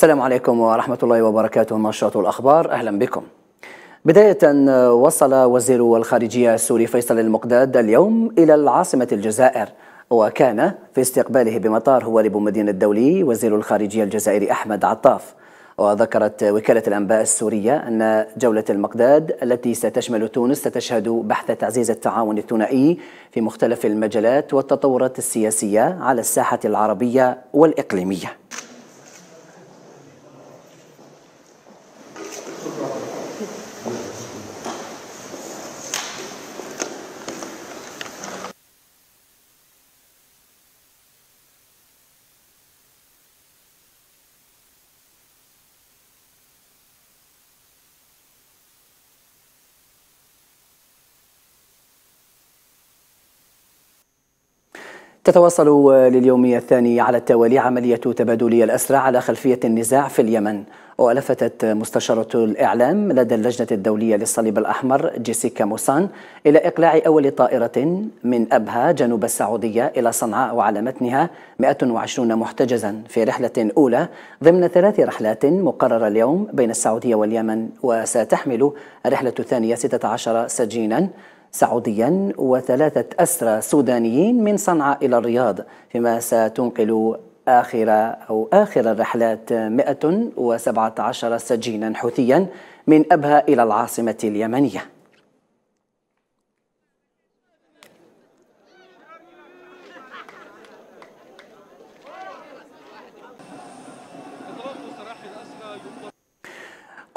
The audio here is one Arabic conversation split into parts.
السلام عليكم ورحمة الله وبركاته نشرة الأخبار أهلا بكم بداية وصل وزير الخارجية السوري فيصل المقداد اليوم إلى العاصمة الجزائر وكان في استقباله بمطار هواري بومدينة الدولي وزير الخارجية الجزائري أحمد عطاف وذكرت وكالة الأنباء السورية أن جولة المقداد التي ستشمل تونس ستشهد بحث تعزيز التعاون الثنائي في مختلف المجالات والتطورات السياسية على الساحة العربية والإقليمية تتواصل لليوم الثاني على التوالي عملية تبادل الأسرى على خلفية النزاع في اليمن ولفتت مستشارة الإعلام لدى اللجنة الدولية للصليب الأحمر جيسيكا موسان إلى إقلاع أول طائرة من أبها جنوب السعودية إلى صنعاء وعلى متنها 120 محتجزا في رحلة أولى ضمن ثلاث رحلات مقررة اليوم بين السعودية واليمن وستحمل الرحلة الثانية 16 سجينا سعوديا وثلاثة أسرى سودانيين من صنعاء إلى الرياض فيما ستنقل آخر أو آخر الرحلات 117 سجينا حوثيا من أبها إلى العاصمة اليمنية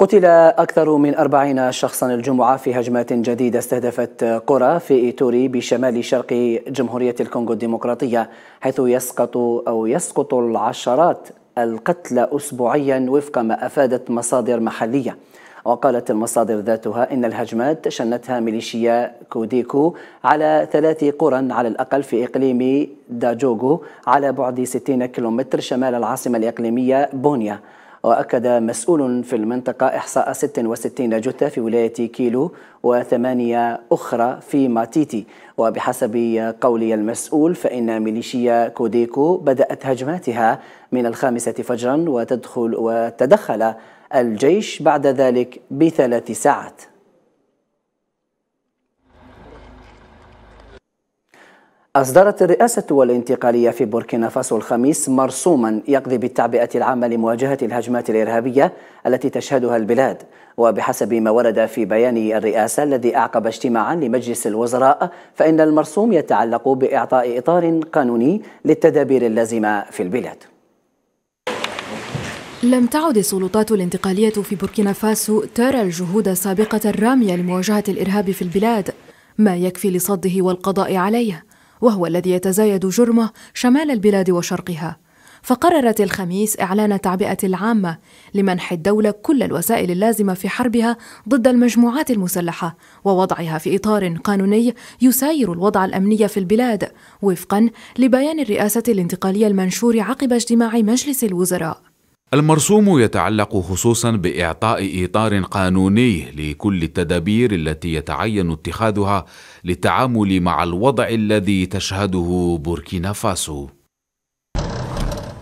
قتل أكثر من أربعين شخصا الجمعة في هجمات جديدة استهدفت قرى في إيتوري بشمال شرق جمهورية الكونغو الديمقراطية حيث يسقط أو يسقط العشرات القتلى أسبوعيا وفق ما أفادت مصادر محلية وقالت المصادر ذاتها إن الهجمات شنتها ميليشيا كوديكو على ثلاث قرى على الأقل في إقليم داجوغو على بعد 60 كيلومتر شمال العاصمة الإقليمية بونيا وأكد مسؤول في المنطقة إحصاء 66 جثة في ولاية كيلو وثمانية أخرى في ماتيتي وبحسب قول المسؤول فإن ميليشيا كوديكو بدأت هجماتها من الخامسة فجرا وتدخل وتدخل الجيش بعد ذلك بثلاث ساعات أصدرت الرئاسة الانتقالية في بوركينا فاسو الخميس مرسوما يقضي بالتعبئة العامة لمواجهة الهجمات الإرهابية التي تشهدها البلاد وبحسب ما ورد في بيان الرئاسة الذي أعقب اجتماعا لمجلس الوزراء فإن المرسوم يتعلق بإعطاء إطار قانوني للتدابير اللازمة في البلاد لم تعد السلطات الانتقالية في بوركينا فاسو ترى الجهود السابقة الرامية لمواجهة الإرهاب في البلاد ما يكفي لصده والقضاء عليه وهو الذي يتزايد جرمه شمال البلاد وشرقها فقررت الخميس إعلان التعبئة العامة لمنح الدولة كل الوسائل اللازمة في حربها ضد المجموعات المسلحة ووضعها في إطار قانوني يساير الوضع الأمني في البلاد وفقا لبيان الرئاسة الانتقالية المنشور عقب اجتماع مجلس الوزراء المرسوم يتعلق خصوصا باعطاء اطار قانوني لكل التدابير التي يتعين اتخاذها للتعامل مع الوضع الذي تشهده بوركينا فاسو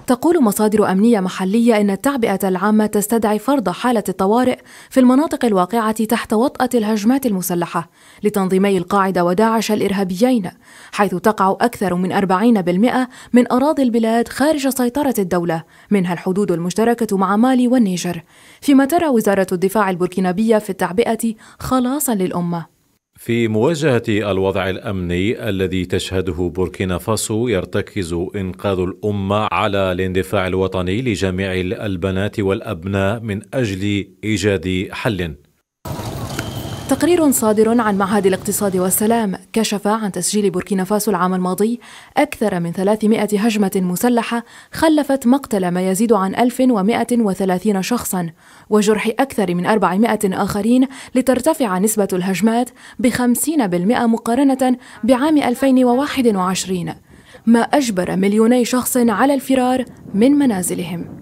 تقول مصادر أمنية محلية إن التعبئة العامة تستدعي فرض حالة الطوارئ في المناطق الواقعة تحت وطأة الهجمات المسلحة لتنظيمي القاعدة وداعش الإرهابيين حيث تقع أكثر من 40% من أراضي البلاد خارج سيطرة الدولة منها الحدود المشتركة مع مالي والنيجر فيما ترى وزارة الدفاع البوركينابية في التعبئة خلاصا للأمة في مواجهة الوضع الأمني الذي تشهده بوركينا فاسو يرتكز إنقاذ الأمة على الاندفاع الوطني لجميع البنات والأبناء من أجل إيجاد حل تقرير صادر عن معهد الاقتصاد والسلام كشف عن تسجيل بوركينا فاسو العام الماضي أكثر من 300 هجمة مسلحة خلفت مقتل ما يزيد عن 1130 شخصا وجرح أكثر من 400 آخرين لترتفع نسبة الهجمات ب 50% مقارنة بعام 2021 ما أجبر مليوني شخص على الفرار من منازلهم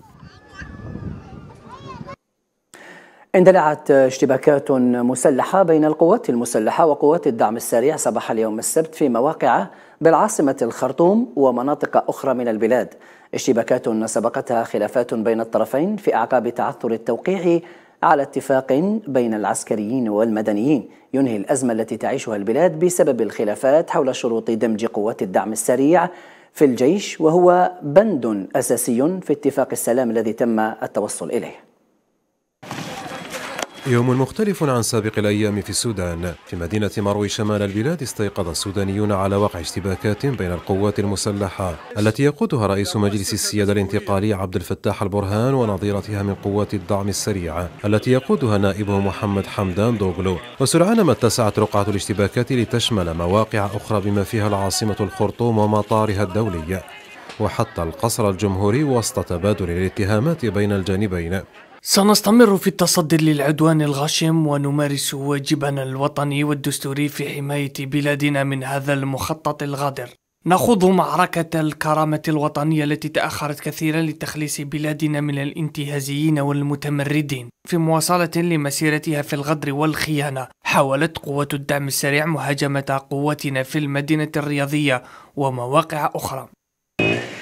اندلعت اشتباكات مسلحة بين القوات المسلحة وقوات الدعم السريع صباح اليوم السبت في مواقع بالعاصمة الخرطوم ومناطق أخرى من البلاد اشتباكات سبقتها خلافات بين الطرفين في أعقاب تعثر التوقيع على اتفاق بين العسكريين والمدنيين ينهي الأزمة التي تعيشها البلاد بسبب الخلافات حول شروط دمج قوات الدعم السريع في الجيش وهو بند أساسي في اتفاق السلام الذي تم التوصل إليه يوم مختلف عن سابق الأيام في السودان في مدينة مروي شمال البلاد استيقظ السودانيون على وقع اشتباكات بين القوات المسلحة التي يقودها رئيس مجلس السيادة الانتقالي عبد الفتاح البرهان ونظيرتها من قوات الدعم السريع التي يقودها نائبه محمد حمدان دوغلو وسرعان ما اتسعت رقعة الاشتباكات لتشمل مواقع أخرى بما فيها العاصمة الخرطوم ومطارها الدولي وحتى القصر الجمهوري وسط تبادل الاتهامات بين الجانبين سنستمر في التصدي للعدوان الغاشم ونمارس واجبنا الوطني والدستوري في حماية بلادنا من هذا المخطط الغادر نخوض معركة الكرامة الوطنية التي تأخرت كثيرا لتخليص بلادنا من الانتهازيين والمتمردين في مواصلة لمسيرتها في الغدر والخيانة حاولت قوة الدعم السريع مهاجمة قوتنا في المدينة الرياضية ومواقع أخرى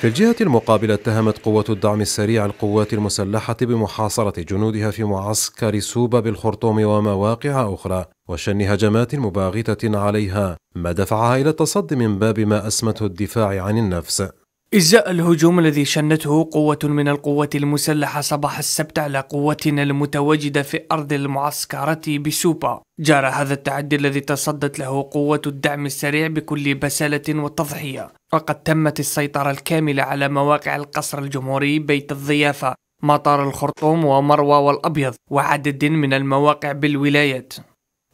في الجهة المقابلة اتهمت قوة الدعم السريع القوات المسلحة بمحاصرة جنودها في معسكر سوبا بالخرطوم ومواقع أخرى وشن هجمات مباغتة عليها ما دفعها إلى التصدي من باب ما أسمته الدفاع عن النفس إزاء الهجوم الذي شنته قوة من القوات المسلحة صباح السبت على قوتنا المتواجدة في أرض المعسكرة بسوبا جرى هذا التعدي الذي تصدت له قوة الدعم السريع بكل بسالة وتضحية وقد تمت السيطرة الكاملة على مواقع القصر الجمهوري بيت الضيافة مطار الخرطوم ومروى والأبيض وعدد من المواقع بالولايات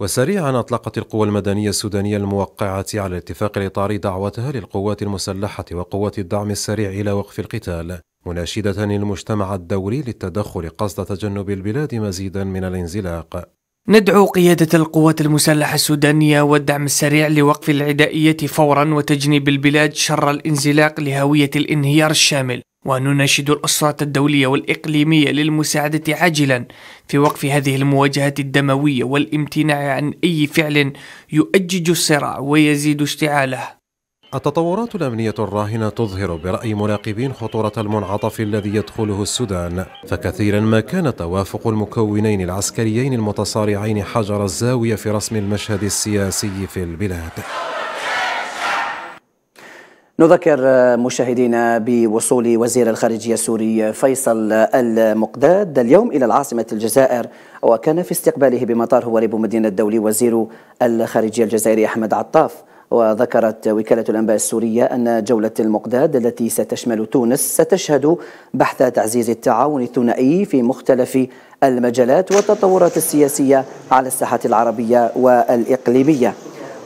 وسريعا أطلقت القوى المدنية السودانية الموقعة على الاتفاق الإطاري دعوتها للقوات المسلحة وقوات الدعم السريع إلى وقف القتال مناشدة المجتمع الدولي للتدخل قصد تجنب البلاد مزيدا من الانزلاق ندعو قيادة القوات المسلحة السودانية والدعم السريع لوقف العدائية فورا وتجنيب البلاد شر الانزلاق لهوية الانهيار الشامل ونناشد الأسرة الدولية والإقليمية للمساعدة عاجلا في وقف هذه المواجهة الدموية والامتناع عن أي فعل يؤجج الصراع ويزيد اشتعاله التطورات الأمنية الراهنة تظهر برأي مراقبين خطورة المنعطف الذي يدخله السودان فكثيرا ما كان توافق المكونين العسكريين المتصارعين حجر الزاوية في رسم المشهد السياسي في البلاد نذكر مشاهدينا بوصول وزير الخارجية السوري فيصل المقداد اليوم إلى العاصمة الجزائر وكان في استقباله بمطار هواري مدينة الدولي وزير الخارجية الجزائري أحمد عطاف وذكرت وكالة الأنباء السورية أن جولة المقداد التي ستشمل تونس ستشهد بحث تعزيز التعاون الثنائي في مختلف المجالات والتطورات السياسية على الساحة العربية والإقليمية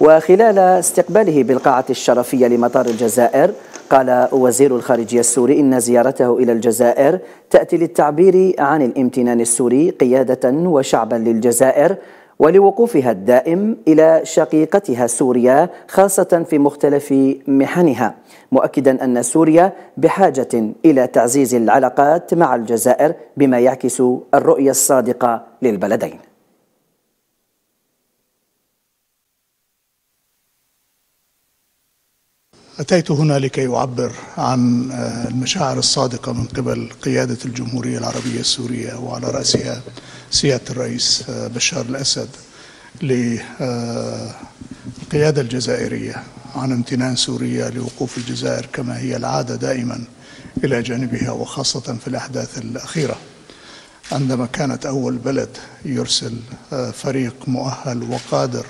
وخلال استقباله بالقاعة الشرفية لمطار الجزائر قال وزير الخارجية السوري إن زيارته إلى الجزائر تأتي للتعبير عن الامتنان السوري قيادة وشعبا للجزائر ولوقوفها الدائم إلى شقيقتها سوريا خاصة في مختلف محنها مؤكدا أن سوريا بحاجة إلى تعزيز العلاقات مع الجزائر بما يعكس الرؤية الصادقة للبلدين أتيت هنا لكي أعبر عن آه، المشاعر الصادقة من قبل قيادة الجمهورية العربية السورية وعلى رأسها سيادة الرئيس آه، بشار الأسد للقيادة آه، الجزائرية عن امتنان سوريا لوقوف الجزائر كما هي العادة دائما إلى جانبها وخاصة في الأحداث الأخيرة عندما كانت أول بلد يرسل فريق مؤهل وقادر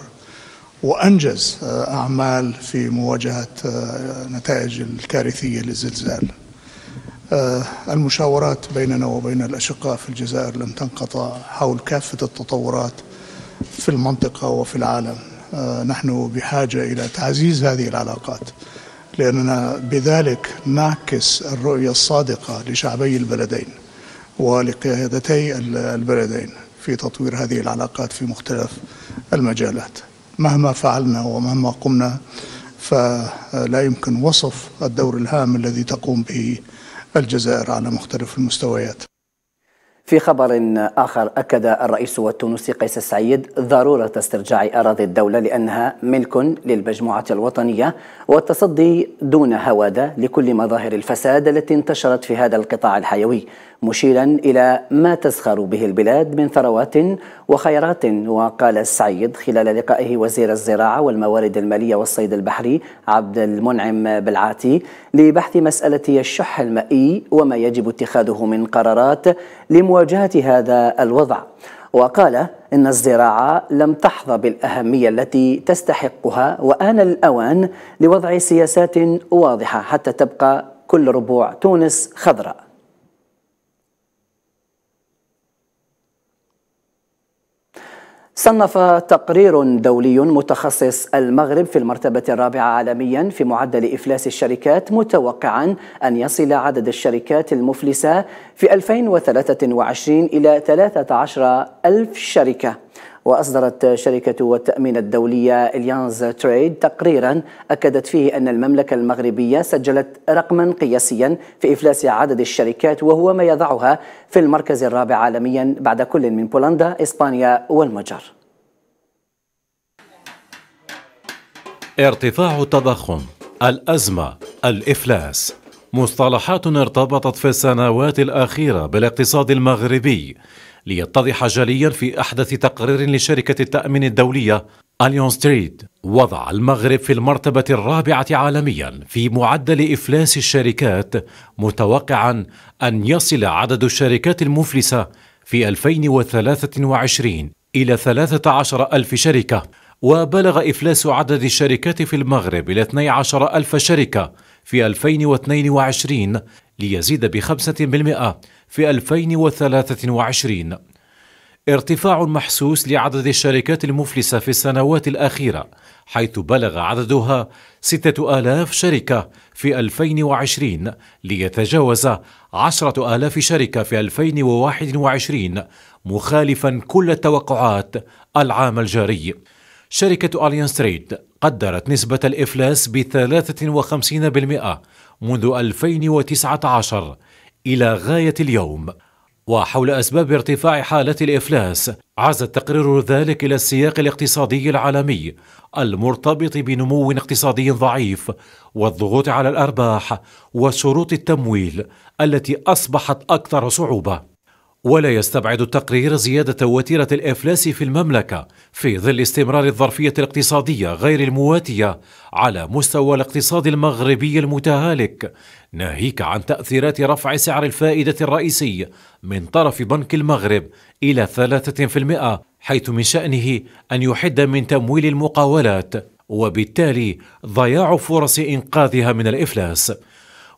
وأنجز آه، أعمال في مواجهة آه، نتائج الكارثية للزلزال آه، المشاورات بيننا وبين الأشقاء في الجزائر لم تنقطع حول كافة التطورات في المنطقة وفي العالم نحن بحاجة إلى تعزيز هذه العلاقات لأننا بذلك نعكس الرؤية الصادقة لشعبي البلدين ولقيادتي البلدين في تطوير هذه العلاقات في مختلف المجالات مهما فعلنا ومهما قمنا فلا يمكن وصف الدور الهام الذي تقوم به الجزائر على مختلف المستويات في خبر آخر أكد الرئيس التونسي قيس السعيد ضرورة استرجاع أراضي الدولة لأنها ملك للمجموعة الوطنية والتصدي دون هوادة لكل مظاهر الفساد التي انتشرت في هذا القطاع الحيوي مشيرا إلى ما تزخر به البلاد من ثروات وخيرات وقال السعيد خلال لقائه وزير الزراعة والموارد المالية والصيد البحري عبد المنعم بالعاتي لبحث مسألة الشح المائي وما يجب اتخاذه من قرارات لمواجهة هذا الوضع وقال إن الزراعة لم تحظى بالأهمية التي تستحقها وآن الأوان لوضع سياسات واضحة حتى تبقى كل ربوع تونس خضراء صنف تقرير دولي متخصص المغرب في المرتبة الرابعة عالميا في معدل إفلاس الشركات متوقعا أن يصل عدد الشركات المفلسة في 2023 إلى 13 ألف شركة وأصدرت شركة التأمين الدولية إليانز تريد تقريرا أكدت فيه أن المملكة المغربية سجلت رقما قياسيا في إفلاس عدد الشركات وهو ما يضعها في المركز الرابع عالميا بعد كل من بولندا إسبانيا والمجر ارتفاع التضخم الأزمة الإفلاس مصطلحات ارتبطت في السنوات الأخيرة بالاقتصاد المغربي ليتضح جليا في أحدث تقرير لشركة التأمين الدولية اليون ستريد وضع المغرب في المرتبة الرابعة عالميا في معدل إفلاس الشركات متوقعا أن يصل عدد الشركات المفلسة في 2023 إلى 13 ألف شركة وبلغ إفلاس عدد الشركات في المغرب إلى 12 ألف شركة في 2022 ليزيد ب 5% في 2023 ارتفاع محسوس لعدد الشركات المفلسة في السنوات الأخيرة حيث بلغ عددها 6000 شركة في 2020 ليتجاوز 10000 شركة في 2021 مخالفا كل التوقعات العام الجاري شركة أليانس تريد قدرت نسبة الإفلاس ب 53% منذ 2019 إلى غاية اليوم وحول أسباب ارتفاع حالة الإفلاس عز التقرير ذلك إلى السياق الاقتصادي العالمي المرتبط بنمو اقتصادي ضعيف والضغوط على الأرباح وشروط التمويل التي أصبحت أكثر صعوبة ولا يستبعد التقرير زيادة وتيرة الإفلاس في المملكة في ظل استمرار الظرفية الاقتصادية غير المواتية على مستوى الاقتصاد المغربي المتهالك ناهيك عن تأثيرات رفع سعر الفائدة الرئيسي من طرف بنك المغرب إلى 3% حيث من شأنه أن يحد من تمويل المقاولات وبالتالي ضياع فرص إنقاذها من الإفلاس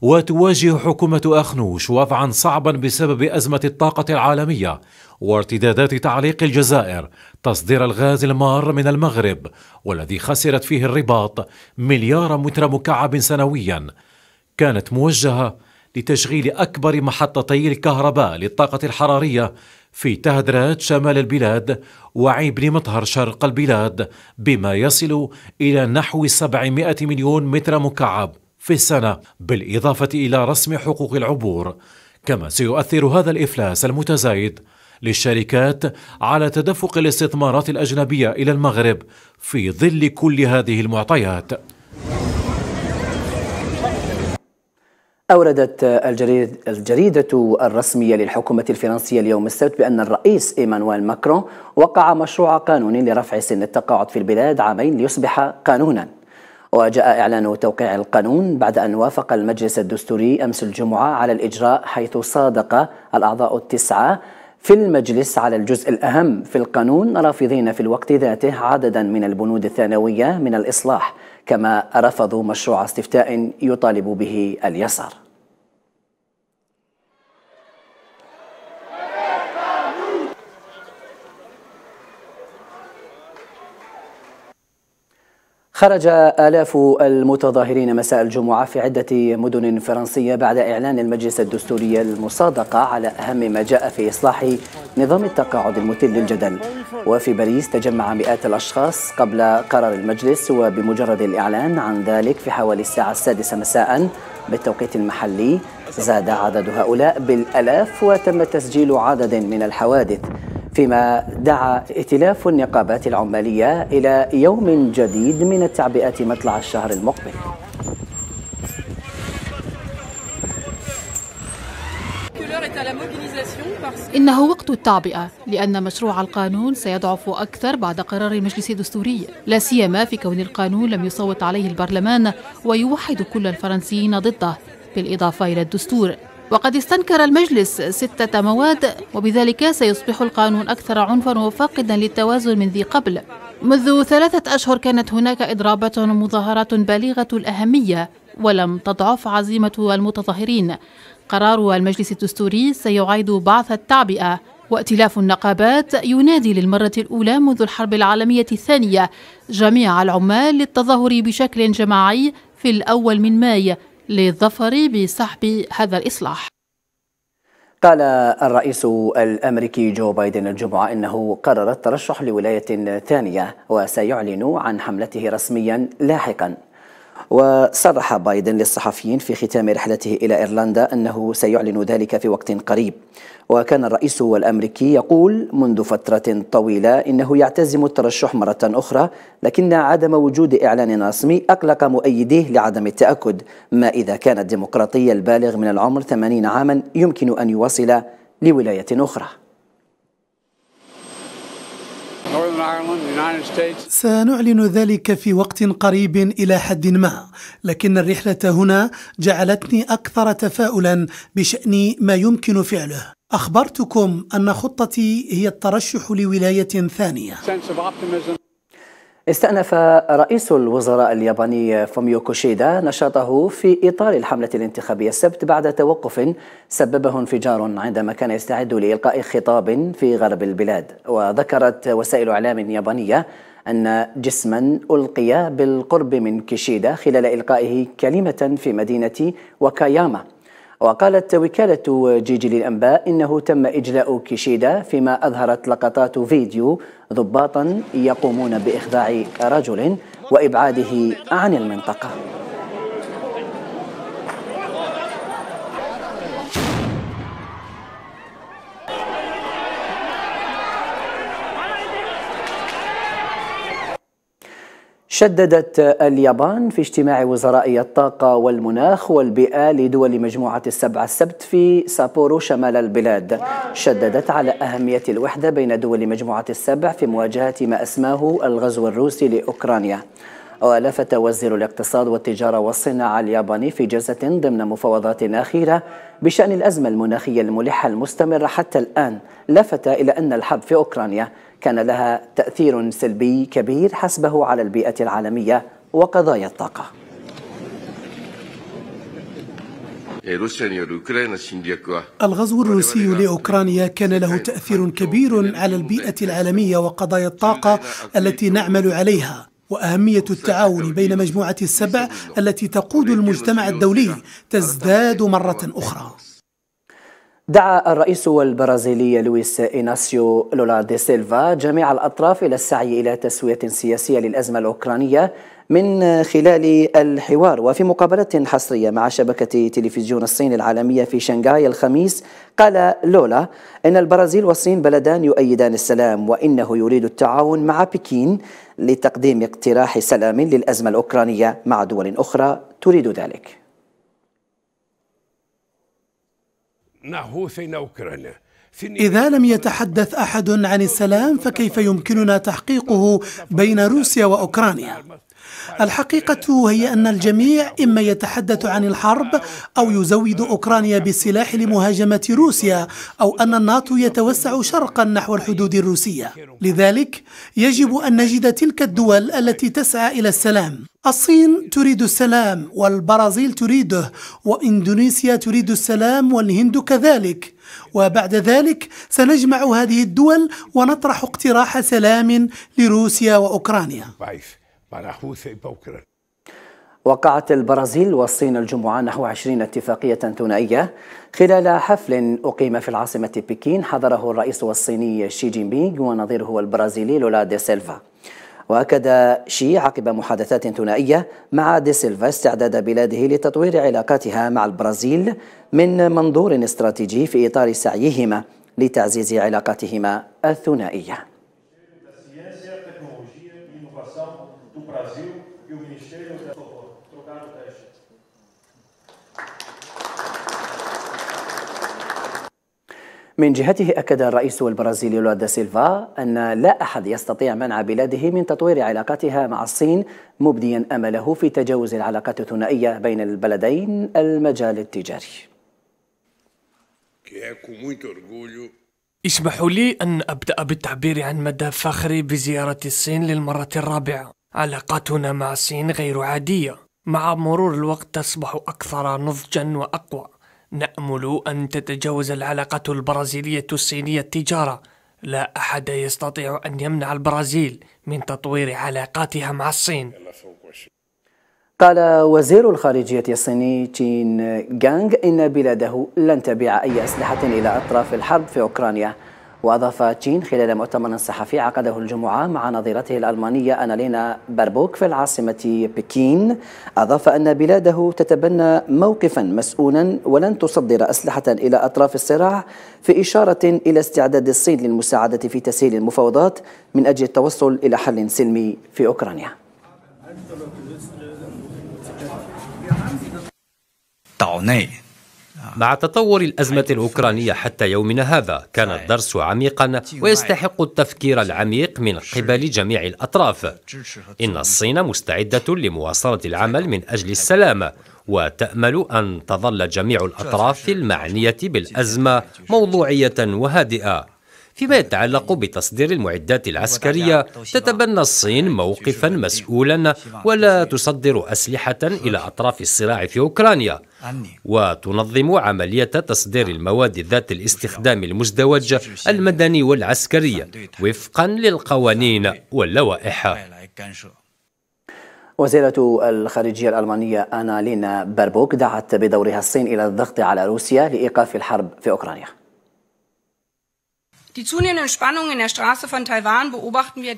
وتواجه حكومة أخنوش وضعا صعبا بسبب أزمة الطاقة العالمية وارتدادات تعليق الجزائر تصدير الغاز المار من المغرب والذي خسرت فيه الرباط مليار متر مكعب سنويا كانت موجهة لتشغيل أكبر محطتي الكهرباء للطاقة الحرارية في تهدرات شمال البلاد وعيبن مطهر شرق البلاد بما يصل إلى نحو 700 مليون متر مكعب في السنة بالإضافة إلى رسم حقوق العبور كما سيؤثر هذا الإفلاس المتزايد للشركات على تدفق الاستثمارات الأجنبية إلى المغرب في ظل كل هذه المعطيات أوردت الجريدة الرسمية للحكومة الفرنسية اليوم السبت بأن الرئيس إيمانويل ماكرون وقع مشروع قانون لرفع سن التقاعد في البلاد عامين ليصبح قانونا وجاء إعلان توقيع القانون بعد أن وافق المجلس الدستوري أمس الجمعة على الإجراء حيث صادق الأعضاء التسعة في المجلس على الجزء الأهم في القانون رافضين في الوقت ذاته عددا من البنود الثانوية من الإصلاح كما رفضوا مشروع استفتاء يطالب به اليسار خرج آلاف المتظاهرين مساء الجمعة في عدة مدن فرنسية بعد إعلان المجلس الدستوري المصادقة على أهم ما جاء في إصلاح نظام التقاعد المثير للجدل وفي باريس تجمع مئات الأشخاص قبل قرار المجلس وبمجرد الإعلان عن ذلك في حوالي الساعة السادسة مساء بالتوقيت المحلي زاد عدد هؤلاء بالألاف وتم تسجيل عدد من الحوادث فيما دعا ائتلاف النقابات العمالية إلى يوم جديد من التعبئة مطلع الشهر المقبل إنه وقت التعبئة لأن مشروع القانون سيضعف أكثر بعد قرار المجلس الدستوري لا سيما في كون القانون لم يصوت عليه البرلمان ويوحد كل الفرنسيين ضده بالإضافة إلى الدستور وقد استنكر المجلس ستة مواد وبذلك سيصبح القانون أكثر عنفا وفاقدا للتوازن من ذي قبل منذ ثلاثة أشهر كانت هناك إضرابات ومظاهرات بالغة الأهمية ولم تضعف عزيمة المتظاهرين قرار المجلس الدستوري سيعيد بعث التعبئة وائتلاف النقابات ينادي للمرة الأولى منذ الحرب العالمية الثانية جميع العمال للتظاهر بشكل جماعي في الأول من مايو للظفر بسحب هذا الإصلاح قال الرئيس الأمريكي جو بايدن الجمعة أنه قرر الترشح لولاية ثانية وسيعلن عن حملته رسميا لاحقا وصرح بايدن للصحفيين في ختام رحلته إلى إيرلندا أنه سيعلن ذلك في وقت قريب وكان الرئيس الأمريكي يقول منذ فترة طويلة إنه يعتزم الترشح مرة أخرى لكن عدم وجود إعلان رسمي أقلق مؤيديه لعدم التأكد ما إذا كان الديمقراطي البالغ من العمر 80 عاما يمكن أن يواصل لولاية أخرى سنعلن ذلك في وقت قريب إلى حد ما لكن الرحلة هنا جعلتني أكثر تفاؤلا بشأن ما يمكن فعله أخبرتكم أن خطتي هي الترشح لولاية ثانية استأنف رئيس الوزراء الياباني فوميو كوشيدا نشاطه في إطار الحملة الانتخابية السبت بعد توقف سببه انفجار عندما كان يستعد لإلقاء خطاب في غرب البلاد وذكرت وسائل إعلام يابانية أن جسما ألقي بالقرب من كيشيدا خلال إلقائه كلمة في مدينة وكاياما وقالت وكالة جيجي للأنباء إنه تم إجلاء كيشيدا فيما أظهرت لقطات فيديو ضباطا يقومون بإخضاع رجل وإبعاده عن المنطقة شددت اليابان في اجتماع وزرائي الطاقة والمناخ والبيئة لدول مجموعة السبعة السبت في سابورو شمال البلاد شددت على أهمية الوحدة بين دول مجموعة السبع في مواجهة ما أسماه الغزو الروسي لأوكرانيا ولفت وزير الاقتصاد والتجارة والصناعة الياباني في جلسة ضمن مفاوضات أخيرة بشأن الأزمة المناخية الملحة المستمرة حتى الآن لفت إلى أن الحرب في أوكرانيا كان لها تأثير سلبي كبير حسبه على البيئة العالمية وقضايا الطاقة إيه، الغزو الروسي لاوكرانيا كان له تاثير كبير على البيئه العالميه وقضايا الطاقه التي نعمل عليها وأهمية التعاون بين مجموعة السبع التي تقود المجتمع الدولي تزداد مرة أخرى دعا الرئيس البرازيلي لويس إيناسيو لولا دي سيلفا جميع الأطراف إلى السعي إلى تسوية سياسية للأزمة الأوكرانية من خلال الحوار وفي مقابلة حصرية مع شبكة تلفزيون الصين العالمية في شنغهاي الخميس قال لولا إن البرازيل والصين بلدان يؤيدان السلام وإنه يريد التعاون مع بكين لتقديم اقتراح سلام للأزمة الأوكرانية مع دول أخرى تريد ذلك إذا لم يتحدث أحد عن السلام فكيف يمكننا تحقيقه بين روسيا وأوكرانيا؟ الحقيقة هي أن الجميع إما يتحدث عن الحرب أو يزود أوكرانيا بالسلاح لمهاجمة روسيا أو أن الناتو يتوسع شرقا نحو الحدود الروسية لذلك يجب أن نجد تلك الدول التي تسعى إلى السلام الصين تريد السلام والبرازيل تريده واندونيسيا تريد السلام والهند كذلك وبعد ذلك سنجمع هذه الدول ونطرح اقتراح سلام لروسيا واوكرانيا منحوثة بكرة وقعت البرازيل والصين الجمعة نحو 20 اتفاقية ثنائية خلال حفل أقيم في العاصمة بكين حضره الرئيس الصيني شي جين بينغ ونظيره البرازيلي لولا دي سيلفا وأكد شي عقب محادثات ثنائية مع دي سيلفا استعداد بلاده لتطوير علاقاتها مع البرازيل من منظور استراتيجي في إطار سعيهما لتعزيز علاقاتهما الثنائيه Brasil e o Ministério da Favor. Trocar o teste. من جهته أكد الرئيس البرازيلي لولا سيلفا أن لا أحد يستطيع منع بلاده من تطوير علاقاتها مع الصين مبديا أمله في تجاوز العلاقات الثنائية بين البلدين المجال التجاري اسمحوا لي أن أبدأ بالتعبير عن مدى فخري بزيارة الصين للمرة الرابعة علاقتنا مع الصين غير عادية مع مرور الوقت تصبح أكثر نضجا وأقوى نأمل أن تتجاوز العلاقة البرازيلية الصينية التجارة لا أحد يستطيع أن يمنع البرازيل من تطوير علاقاتها مع الصين قال وزير الخارجية الصيني تشين جانغ إن بلاده لن تبيع أي أسلحة إلى أطراف الحرب في أوكرانيا وأضاف تشين خلال مؤتمر صحفي عقده الجمعة مع نظيرته الألمانية أنالينا بربوك في العاصمة بكين أضاف أن بلاده تتبنى موقفا مسؤولا ولن تصدر أسلحة إلى أطراف الصراع في إشارة إلى استعداد الصين للمساعدة في تسهيل المفاوضات من أجل التوصل إلى حل سلمي في أوكرانيا مع تطور الأزمة الأوكرانية حتى يومنا هذا كان الدرس عميقا ويستحق التفكير العميق من قبل جميع الأطراف إن الصين مستعدة لمواصلة العمل من أجل السلام وتأمل أن تظل جميع الأطراف المعنية بالأزمة موضوعية وهادئة فيما يتعلق بتصدير المعدات العسكرية تتبنى الصين موقفا مسؤولا ولا تصدر أسلحة إلى أطراف الصراع في أوكرانيا وتنظم عملية تصدير المواد ذات الاستخدام المزدوج المدني والعسكري وفقا للقوانين واللوائح وزيرة الخارجية الألمانية أنا لينا بربوك دعت بدورها الصين إلى الضغط على روسيا لإيقاف الحرب في أوكرانيا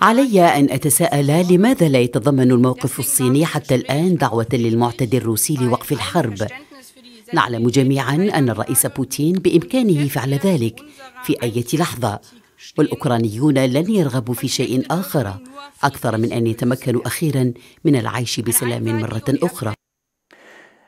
علي أن أتساءل لماذا لا يتضمن الموقف الصيني حتى الآن دعوة للمعتدي الروسي لوقف الحرب نعلم جميعا أن الرئيس بوتين بإمكانه فعل ذلك في أي لحظة والأوكرانيون لن يرغبوا في شيء آخر أكثر من أن يتمكنوا أخيرا من العيش بسلام مرة أخرى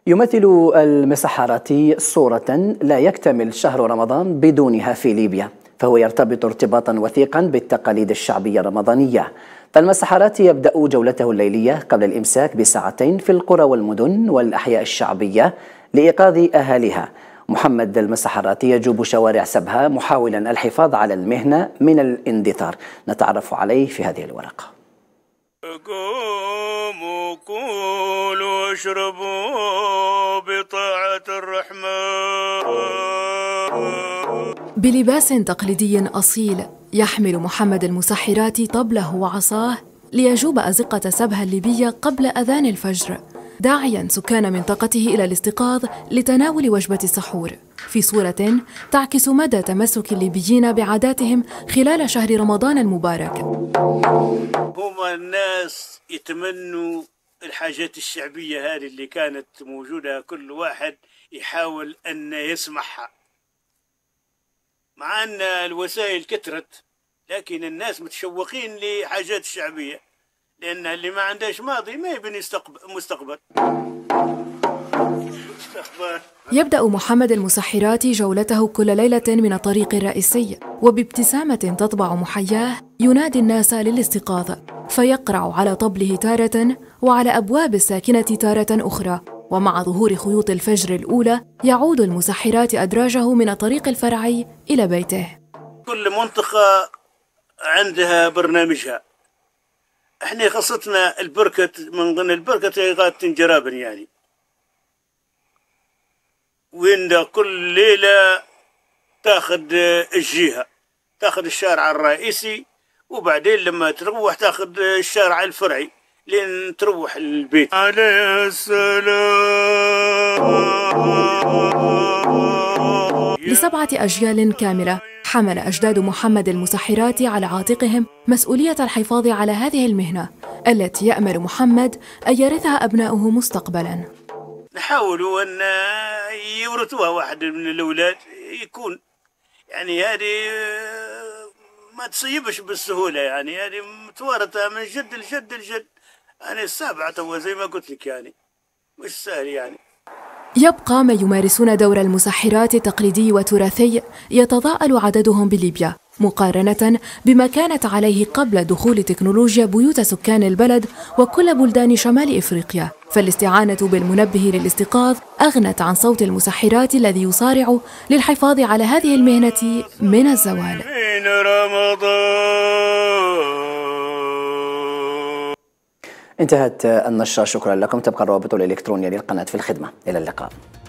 يمثل المسحراتي صورة لا يكتمل شهر رمضان بدونها في ليبيا فهو يرتبط ارتباطا وثيقا بالتقاليد الشعبية الرمضانية فالما يبدأ جولته الليلية قبل الإمساك بساعتين في القرى والمدن والأحياء الشعبية لإيقاظ أهاليها محمد المسحراتي يجوب شوارع سبها محاولا الحفاظ على المهنة من الاندثار نتعرف عليه في هذه الورقة قوموا كلوا اشربوا طاعة الرحمن بلباس تقليدي أصيل يحمل محمد المسحرات طبله وعصاه ليجوب أزقة سبها الليبية قبل أذان الفجر داعيا سكان منطقته إلى الاستيقاظ لتناول وجبة السحور في صورة تعكس مدى تمسك الليبيين بعاداتهم خلال شهر رمضان المبارك هم الناس يتمنوا الحاجات الشعبية هذه اللي كانت موجودة كل واحد يحاول أن يسمعها مع أن الوسائل كثرت لكن الناس متشوقين لحاجات الشعبية لأن اللي ما عندهش ماضي ما يبني مستقبل يبدأ محمد المسحراتي جولته كل ليلة من الطريق الرئيسي وبابتسامة تطبع محياه ينادي الناس للاستيقاظ فيقرع على طبله تارة وعلى أبواب الساكنة تارة أخرى ومع ظهور خيوط الفجر الأولى يعود المسحرات أدراجه من الطريق الفرعي إلى بيته كل منطقة عندها برنامجها احنا خصتنا البركة من ضمن البركة غاد تنجرابن يعني وين كل ليلة تاخد الجهة تاخد الشارع الرئيسي وبعدين لما تروح تاخد الشارع الفرعي لين تروح البيت عليه السلام لسبعة أجيال كاملة حمل أجداد محمد المسحرات على عاتقهم مسؤولية الحفاظ على هذه المهنة التي يأمل محمد أن يرثها أبناؤه مستقبلاً نحاولوا أن يورثوها واحد من الأولاد يكون يعني هذه ما تصيبش بالسهولة يعني هذه متوارثة من جد لجد لجد يعني السابعة توا زي ما قلت لك يعني مش سهل يعني يبقى ما يمارسون دور المسحرات التقليدي والتراثي يتضاءل عددهم بليبيا مقارنة بما كانت عليه قبل دخول تكنولوجيا بيوت سكان البلد وكل بلدان شمال إفريقيا فالاستعانة بالمنبه للاستيقاظ أغنت عن صوت المسحرات الذي يصارع للحفاظ على هذه المهنة من الزوال انتهت النشرة شكرا لكم تبقى الروابط الإلكترونية للقناة في الخدمة إلى اللقاء